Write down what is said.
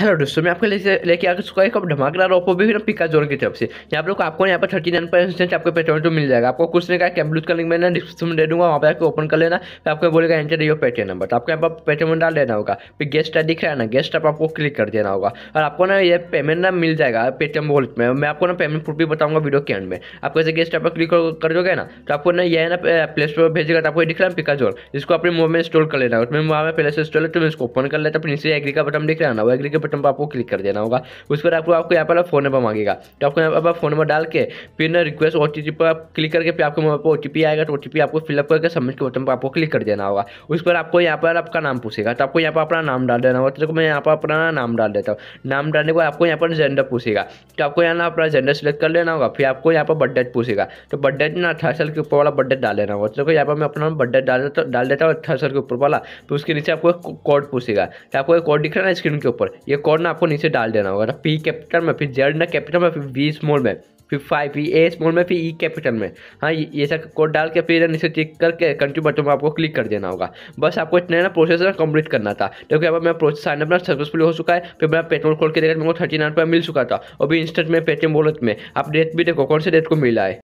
hello दोस्तों मैं आपको लेके आगे चुका एक धमाकेदार ऑफर भी ना पिका जोन की तरफ से यहाँ पर आपको यहाँ पर थर्टी नाइन परसेंट आपको पेट्रोल तो मिल जाएगा आपको कुछ नहीं कहा कैम्ब्लूज का लिंक मैं डिस्क्रिप्शन में दे दूंगा वहाँ पर आपको ओपन कर लेना फिर आपको बोलेगा एंटर योर पेटीएम नंबर तो आपको यहाँ पर पेटीएम डाल देना होगा फिर गेस्ट आई दिख रहा है ना गेस्ट आप आपको क्लिक कर देना होगा और आपको ना ये पेमेंट ना मिल जाएगा पेटीएम वॉलेट में मैं आपको ना पेमेंट प्रूफ भी बताऊंगा वीडियो के एंड में आपको जैसे गेस्ट आप क्लिक कर दोगे ना तो आपको ना यह ना प्ले स्टोर भेजेगा तो आपको दिख रहा है पिका जोन जिसको अपने मोबाइल में इंस्टॉल कर लेना है उसमें वहाँ पर पहले से इंस्टॉल है तो मैं इसको ओपन कर लेता फिर नीचे एग्री का बटन दिख रहा है ना वो एग्री का बटन पर आपको क्लिक कर देना होगा उस पर आपको आपको यहाँ पर फोन नंबर मांगेगा तो आपको यहाँ पर फोन नंबर डाल के फिर ना रिक्वेस्ट ओ पर आप क्लिक करके फिर आपके मोबाइल पर ओ आएगा तो ओ आपको फिलअप करके सबमिट के बटन पर आपको क्लिक कर देना होगा उस पर आपको यहाँ पर आपका नाम पूछेगा तो आपको यहाँ पर अपना नाम डाल देना होगा तो मैं यहाँ पर अपना नाम डाल देता हूँ नाम डालने के बाद आपको यहाँ पर जेंडर पूछेगा तो आपको यहाँ ना अपना जेंडर सेलेक्ट कर लेना होगा फिर आपको यहाँ पर बड्डेट पूछेगा तो बड्डेट ना अठारह साल के ऊपर वाला बड्डेट डाल देना होगा तो यहाँ पर मैं अपना बड्डेट डाल देता डाल देता हूँ अठारह साल के ऊपर वाला तो उसके नीचे आपको कोड पूछेगा तो आपको कोड दिख रहा है ना स्क्रीन के ऊपर ये कॉर्नर आपको नीचे डाल देना होगा पी कैपिटल में फिर जेड ना कैपिटल में फिर वी स्मॉल में फिर फाइव ई ए स्मॉल में फिर ई e कैपिटल में हाँ ये सब कोड डाल के फिर नीचे चेक करके कंट्री बटन में आपको क्लिक कर देना होगा बस आपको इतना ना प्रोसेस ना कंप्लीट करना था देखो यहाँ पर मेरा प्रोसेस साइन अपना सक्सेसफुल हो चुका है फिर मेरा पेट्रोल खोल के देखा मेरे को थर्टी नाइन रुपया मिल चुका था और भी इंस्टेंट में पेटीएम वॉलेट में आप डेट भी देखो कौन से डेट को मिला है